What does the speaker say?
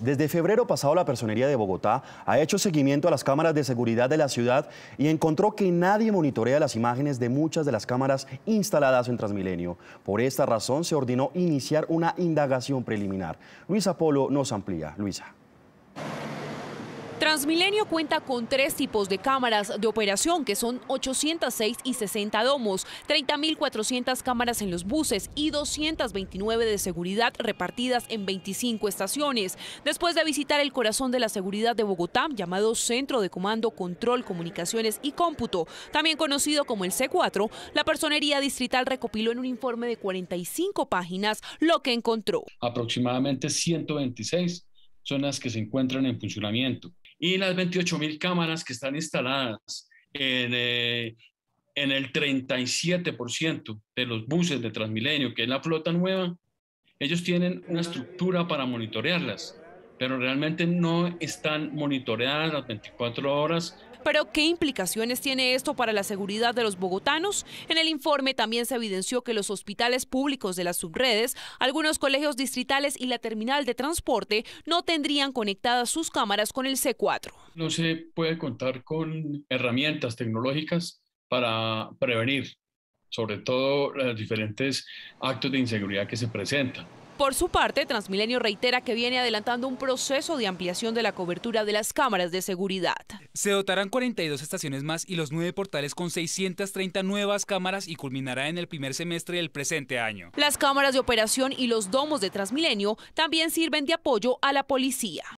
Desde febrero pasado la Personería de Bogotá ha hecho seguimiento a las cámaras de seguridad de la ciudad y encontró que nadie monitorea las imágenes de muchas de las cámaras instaladas en Transmilenio. Por esta razón se ordenó iniciar una indagación preliminar. Luisa Polo nos amplía. Luisa. Transmilenio cuenta con tres tipos de cámaras de operación, que son 806 y 60 domos, 30.400 cámaras en los buses y 229 de seguridad repartidas en 25 estaciones. Después de visitar el corazón de la seguridad de Bogotá, llamado Centro de Comando, Control, Comunicaciones y Cómputo, también conocido como el C4, la Personería Distrital recopiló en un informe de 45 páginas lo que encontró. Aproximadamente 126 zonas que se encuentran en funcionamiento y las 28 mil cámaras que están instaladas en, eh, en el 37% de los buses de Transmilenio, que es la flota nueva, ellos tienen una estructura para monitorearlas pero realmente no están monitoreadas las 24 horas. Pero, ¿qué implicaciones tiene esto para la seguridad de los bogotanos? En el informe también se evidenció que los hospitales públicos de las subredes, algunos colegios distritales y la terminal de transporte no tendrían conectadas sus cámaras con el C4. No se puede contar con herramientas tecnológicas para prevenir sobre todo los diferentes actos de inseguridad que se presentan. Por su parte, Transmilenio reitera que viene adelantando un proceso de ampliación de la cobertura de las cámaras de seguridad. Se dotarán 42 estaciones más y los nueve portales con 630 nuevas cámaras y culminará en el primer semestre del presente año. Las cámaras de operación y los domos de Transmilenio también sirven de apoyo a la policía.